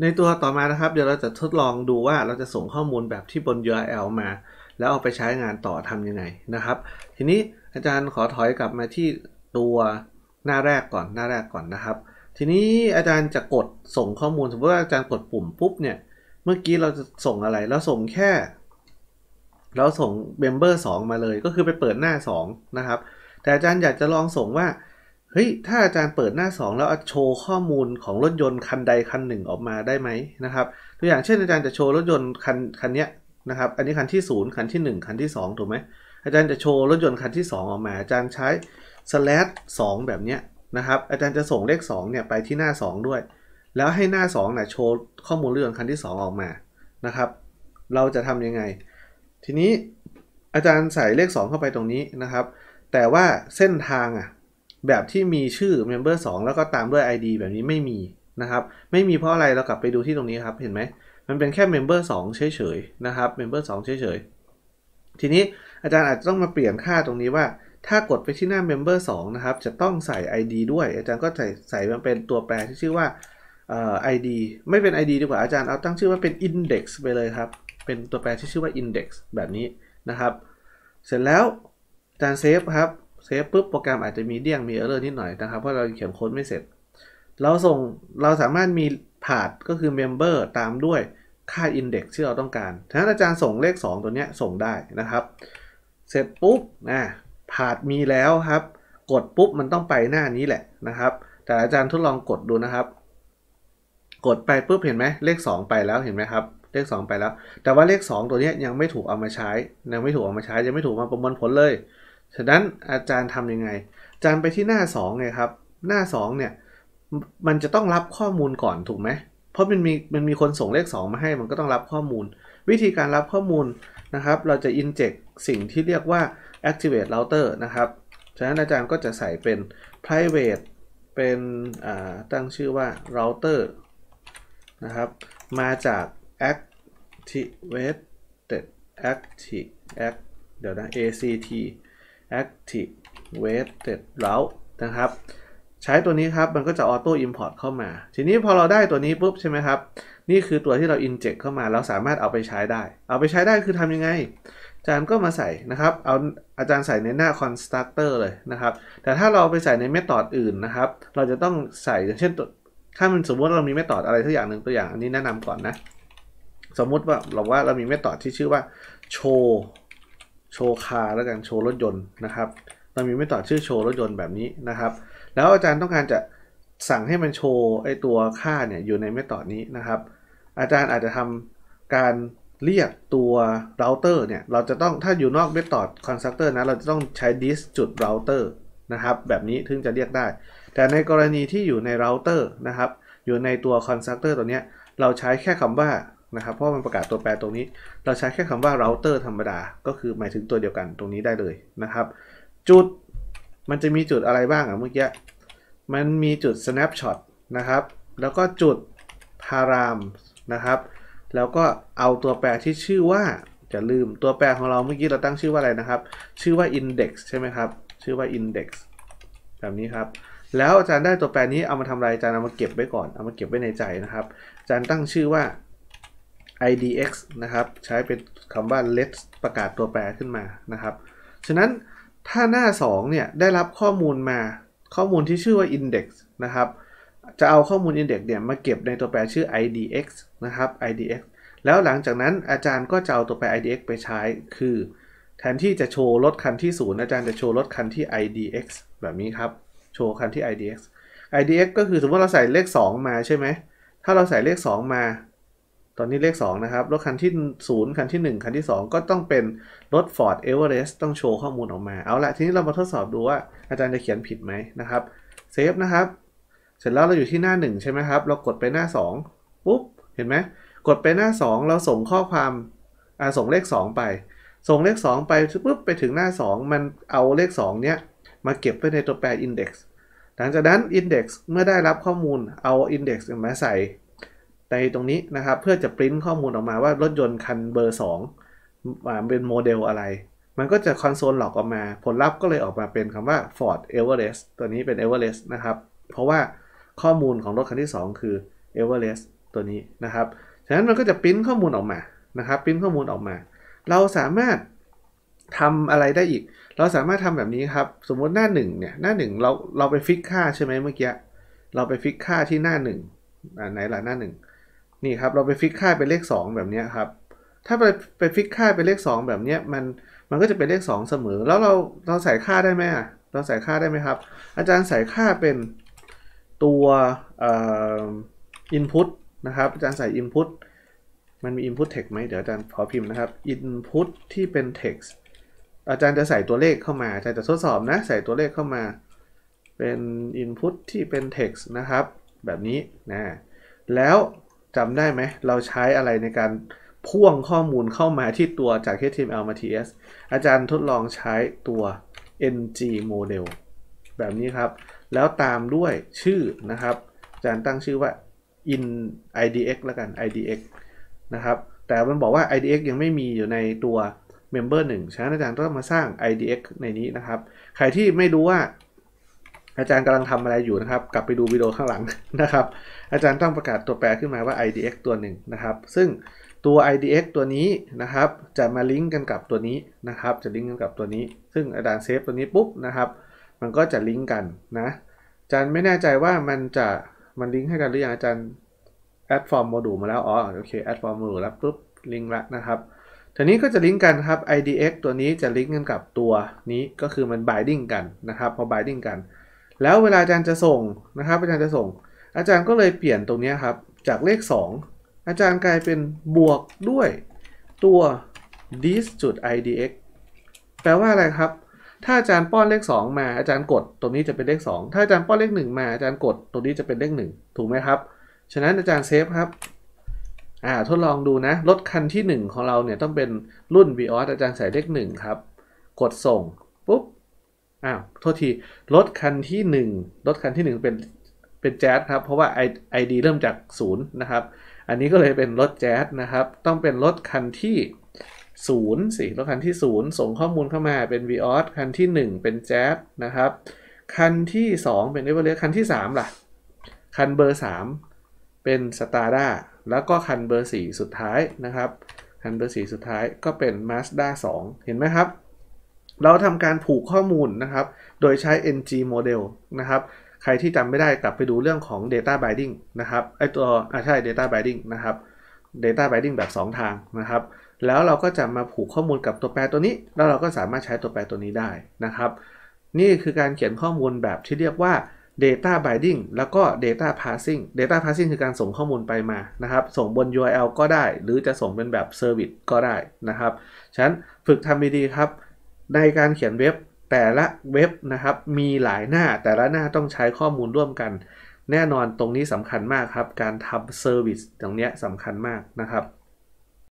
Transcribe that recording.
ในตัวต่อมานะครับ เดี๋ยวเราจะทดลองดูว่าเราจะส่งข้อมูลแบบที่บน URL มา แล้วเอาไปใช้งานต่อทำยังไงนะครับ ทีนี้อาจารย์ขอถอยกลับมาที่ตัวหน้าแรกก่อนหน้าแรกก่อนนะครับ ทีนี้อาจารย์จะกดส่งข้อมูลสมมติว่าอาจารย์กดปุ่มปุ๊บเนี่ยเมื่อกี้เราจะส่งอะไรเราส่งแค่เราส่งเบมเบอร์2มาเลยก็คือไปเปิดหน้า2นะครับแต่อาจารย์อยากจะลองส่งว่าเฮ้ย ถ้าอาจารย์เปิดหน้า 2 แล้วโชว์ข้อมูลของรถยนต์คันใดคันหนึ่งออกมาได้ไหมนะครับ ตัวอย่างเช่น อาจารย์จะโชว์รถยนต์คันคันนี้นะครับ อันนี้คันที่0คันที่1คันที่2ถูกไหมอาจารย์จะโชว์รถยนต์คันที่ 2 ออกมา อาจารย์ใช้ slash 2แบบเนี้ยนะครับ อาจารย์จะส่งเลข2เนี่ยไปที่หน้า2ด้วย แล้วให้หน้า2นี่ยโชว์ข้อมูลรถยนต์คันที่ 2 ออกมานะครับ เราจะทํำยังไง ทีนี้อาจารย์ใส่เลข 2 เข้าไปตรงนี้นะครับ แต่ว่าเส้นทางอ่ะแบบที่มีชื่อ Member สแล้วก็ตามด้วย ID แบบนี้ไม่มีนะครับ ไม่มีเพราะอะไรเรากลับไปดูที่ตรงนี้ครับ เห็นไหมมันเป็นแค่ Member สเฉยๆนะครับ Member สเฉยๆทีนี้อาจารย์อาจจะต้องมาเปลี่ยนค่าตรงนี้ว่า ถ้ากดไปที่หน้า Member สนะครับ จะต้องใส่ ID ด้วย อาจารย์ก็ใส่ใส่มันเป็นตัวแปรที่ชื่อว่าไอดี ID ไม่เป็น ID ดีกว่าอาจารย์เอาตั้งชื่อว่าเป็น Index ไปเลยครับ เป็นตัวแปรที่ชื่อว่า Index แบบนี้นะครับ เสร็จแล้วอาจารย์เซฟครับเซฟปุ๊บโปรแกรมอาจจะมีเดี่ยงมีเออร์เลอร์นิดหน่อยนะครับเพราะเราเขียนโค้ดไม่เสร็จ เราส่งเราสามารถมีพาดก็คือเมมเบอร์ตามด้วยค่าอินเด็กซ์ที่เราต้องการ ถ้าอาจารย์ส่งเลข 2 ตัวนี้ส่งได้นะครับเสร็จปุ๊บนะพาดมีแล้วครับกดปุ๊บมันต้องไปหน้านี้แหละนะครับแต่อาจารย์ทดลองกดดูนะครับ กดไปปุ๊บเห็นไหมเลข 2 ไปแล้วเห็นไหมครับเลข 2 ไปแล้ว แต่ว่าเลข 2 ตัวนี้ยังไม่ถูกเอามาใช้ยังไม่ถูกเอามาใช้ยังไม่ถูกมาประมวลผลเลยฉะนั้นอาจารย์ทํำยังไงอาจารย์ไปที่หน้า2ไงครับ หน้า 2 เนี่ย มันจะต้องรับข้อมูลก่อนถูกไหม เพราะมันมีมันมีคนส่งเลข 2 มาให้มันก็ต้องรับข้อมูล วิธีการรับข้อมูลนะครับ เราจะ inject สิ่งที่เรียกว่า activate router นะครับฉะนั้นอาจารย์ก็จะใส่เป็น private เป็นตั้งชื่อว่า router นะครับ มาจาก activated active act เดี๋ยวนะ act activated route นะครับใช้ตัวนี้ครับมันก็จะ auto import เข้ามา ทีนี้พอเราได้ตัวนี้ปุ๊บใช่ไหมครับ นี่คือตัวที่เรา inject เข้ามา เราสามารถเอาไปใช้ได้ เอาไปใช้ได้คือทำยังไงอาจารย์ก็มาใส่นะครับเอา อาจารย์ใส่ในหน้า constructor เลยนะครับ แต่ถ้าเราไปใส่ในเมธอดอื่นนะครับ เราจะต้องใส่อย่างเช่นถ้ามันสมมติเรามีเมธอดอะไรทุกอย่างหนึ่งตัวอย่างอันนี้แนะนำก่อนนะสมมุติว่าเราว่าเรามีเมธอดที่ชื่อว่า show โชว์คาร์แล้วกันโชว์รถยนต์นะครับเรามีไม่ต่อชื่อโชว์รถยนต์แบบนี้นะครับ แล้วอาจารย์ต้องการจะสั่งให้มันโชว์ไอตัวค่าเนี่ยอยู่ในเมต่อนี้นะครับ อาจารย์อาจจะทำการเรียกตัวเราเตอร์เนี่ยเราจะต้องถ้าอยู่นอกเม่อดคอนสตเตอร์นะเราจะต้องใช้ this จุดเราเตอร์นะครับแบบนี้ถึงจะเรียกได้ แต่ในกรณีที่อยู่ในเราเตอร์นะครับอยู่ในตัวคอนสตเตอร์ตัวเนี้ยเราใช้แค่คำว่านะครับ เพราะมันประกาศตัวแปรตรงนี้ เราใช้แค่คำว่า router ธรรมดา ก็คือหมายถึงตัวเดียวกันตรงนี้ได้เลยนะครับ จุด มันจะมีจุดอะไรบ้างอะเมื่อกี้ มันมีจุด snapshot นะครับ แล้วก็จุด param นะครับ แล้วก็เอาตัวแปรที่ชื่อว่า จะลืมตัวแปรของเราเมื่อกี้เราตั้งชื่อว่าอะไรนะครับ ชื่อว่า index ใช่ไหมครับ ชื่อว่า index แบบนี้ครับ แล้วอาจารย์ได้ตัวแปรนี้เอามาทำอะไรอาจารย์เอามาเก็บไว้ก่อน เอามาเก็บไว้ในใจนะครับ อาจารย์ตั้งชื่อว่า idx นะครับใช้เป็นคำว่า let ประกาศตัวแปรขึ้นมานะครับฉะนั้นถ้าหน้า2เนี่ยได้รับข้อมูลมา ข้อมูลที่ชื่อว่า index นะครับจะเอาข้อมูล index เนี่ยมาเก็บในตัวแปรชื่อ idx นะครับ idx แล้วหลังจากนั้นอาจารย์ก็จะเอาตัวแปร idx ไปใช้ คือ แทนที่จะโชว์รถคันที่ 0 อาจารย์จะโชว์รถคันที่ idx แบบนี้ครับโชว์คันที่ idx idx ก็คือสมมติเราใส่เลข 2 มาใช่ไหมถ้าเราใส่เลข 2 มาตอนนี้เลข2นะครับรถคันที่ 0 คันที่ 1คันที่ 2 ก็ต้องเป็นรถ Ford Everest ต้องโชว์ข้อมูลออกมาเอาละทีนี้เรามาทดสอบดูว่าอาจารย์จะเขียนผิดไหมนะครับเซฟนะครับ เสร็จแล้วเราอยู่ที่หน้า 1 ใช่ไหมครับ เรากดไปหน้า2ปุ๊บ เห็นไหมกดไปหน้า 2 เราส่งข้อความอ่าส่งเลข 2 ไป ส่งเลข 2 ไปปุ๊บไปถึงหน้า 2 มันเอาเลข2เนี้ยมาเก็บไว้ในตัวแปร index หลังจากนั้น index เมื่อได้รับข้อมูลเอา index มาใส่ในตรงนี้นะครับเพื่อจะปริ้นข้อมูลออกมาว่ารถยนต์คันเบอร์2เป็นโมเดลอะไรมันก็จะคอนโซลหลอกออกมา ผลลัพธ์ก็เลยออกมาเป็นคำว่า Ford Everest ตัวนี้เป็น Everest นะครับเพราะว่าข้อมูลของ รถคันที่ 2 คือ Everest ตัวนี้นะครับฉะนั้นมันก็จะปริ้นข้อมูลออกมานะครับปริ้นข้อมูลออกมา เราสามารถทำอะไรได้อีก เราสามารถทำแบบนี้ครับสมมติหน้าหนึ่งเนี่ยหน้าหนึ่งเราเราไปฟิกค่าใช่ไหมเมื่อกี้เราไปฟิกค่าที่หน้าหนึ่งไหนล่ะหน้าหนึ่งนี่ครับเราไปฟิกค่าเป็นเลข 2 แบบนี้ครับ ถ้าไปไปฟิกค่าเป็นเลข 2 แบบนี้มันมันก็จะเป็นเลข 2 เสมอ แล้วเราเราใส่ค่าได้ไหมเราใส่ค่าได้ไหมครับ อาจารย์ใส่ค่าเป็นตัวอินพุตนะครับอาจารย์ใส่ Input มันมี Input Text ไหมเดี๋ยวอาจารย์ขอพิมพ์นะครับ Input ที่เป็น Text อาจารย์จะใส่ตัวเลขเข้ามาอาจารย์จะทดสอบนะใส่ตัวเลขเข้ามาเป็น Input ที่เป็น Text นะครับแบบนี้นะแล้วจำได้ไหมเราใช้อะไรในการพ่วงข้อมูลเข้ามาที่ตัวจาก HTML มา TS อาจารย์ทดลองใช้ตัว ng model แบบนี้ครับ แล้วตามด้วยชื่อนะครับ อาจารย์ตั้งชื่อว่า in idx แล้วกัน idx นะครับ แต่มันบอกว่า idx ยังไม่มีอยู่ในตัว member 1ฉะนั้นอาจารย์ต้องมาสร้าง idx ในนี้นะครับ ใครที่ไม่รู้ว่าอาจารย์กำลังทำอะไรอยู่นะครับ กลับไปดูวิดีโอข้างหลังนะครับ อาจารย์ตั้งประกาศตัวแปรขึ้นมาว่า IDX ตัวหนึ่งนะครับ ซึ่งตัว IDX ตัวนี้นะครับ จะมาลิงก์กันกับตัวนี้นะครับ จะลิงก์กันกับตัวนี้ ซึ่งอาจารย์เซฟตัวนี้ปุ๊บนะครับ มันก็จะลิงก์กันนะ อาจารย์ไม่แน่ใจว่ามันจะมันลิงก์ให้กันหรือยัง อาจารย์แอดฟอร์มโมดูลมาแล้ว อ๋อ โอเคแอดฟอร์มโมดูลแล้วปุ๊บลิงก์ละนะครับทีนี้ก็จะลิงก์กันครับ IDX ตัวนี้จะลิงก์กันกับตัวนี้ ก็คือมัน binding กันนะครับ พอ binding กันแล้วเวลาอาจารย์จะส่งนะครับอาจารย์จะส่ง อาจารย์ก็เลยเปลี่ยนตรงนี้ครับจากเลข 2 อาจารย์กลายเป็นบวกด้วยตัว this จุด idx แปลว่าอะไรครับ ถ้าอาจารย์ป้อนเลข 2 มาอาจารย์กดตรงนี้จะเป็นเลข 2 ถ้าอาจารย์ป้อนเลข1มาอาจารย์กดตรงนี้จะเป็นเลข 1 ถูกไหมครับ ฉะนั้นอาจารย์เซฟครับอ่าทดลองดูนะรถคันที่ 1 ของเราเนี่ยต้องเป็นรุ่น v ีออาจารย์ใส่เลข1ครับกดส่งปุ๊บอ้าวโทษทีรถคันที่1รถคันที่1เป็นเป็นแจ๊สครับ เพราะว่าไอไอดีเริ่มจากศูนย์นะครับอันนี้ก็เลยเป็นรถแจ๊สนะครับ ต้องเป็นรถคันที่ศูนย์สิรถคันที่ศูนย์ส่งข้อมูลเข้ามาเป็น v ีออสคันที่ 1 เป็นแจ๊สนะครับคันที่ 2 เป็นเอเวอเรสคันที่3ล่ะคันเบอร์ 3 เป็นสตาร์ด้าแล้วก็คันเบอร์4สุดท้ายนะครับ คันเบอร์4สุดท้ายก็เป็น Mazda 2 เห็นไหมครับเราทำการผูกข้อมูลนะครับโดยใช้ ng model นะครับใครที่จำไม่ได้กลับไปดูเรื่องของ data binding นะครับไอตัวอ่ใช่ data binding นะครับ data binding แบบ 2 ทางนะครับแล้วเราก็จะมาผูกข้อมูลกับตัวแปรตัวนี้แล้วเราก็สามารถใช้ตัวแปรตัวนี้ได้นะครับ นี่คือการเขียนข้อมูลแบบที่เรียกว่า data binding แล้วก็ data p a s s i n g data p a s s i n g คือการส่งข้อมูลไปมานะครับ ส่งบน URL ก็ได้หรือจะส่งเป็นแบบ service ก็ได้นะครับฉะนั้นฝึกทำดีๆครับในการเขียนเว็บแต่ละเว็บนะครับมีหลายหน้าแต่ละหน้าต้องใช้ข้อมูลร่วมกันแน่นอนตรงนี้สำคัญมากครับการทำเซอร์วิสตรงนี้สำคัญมากนะครับ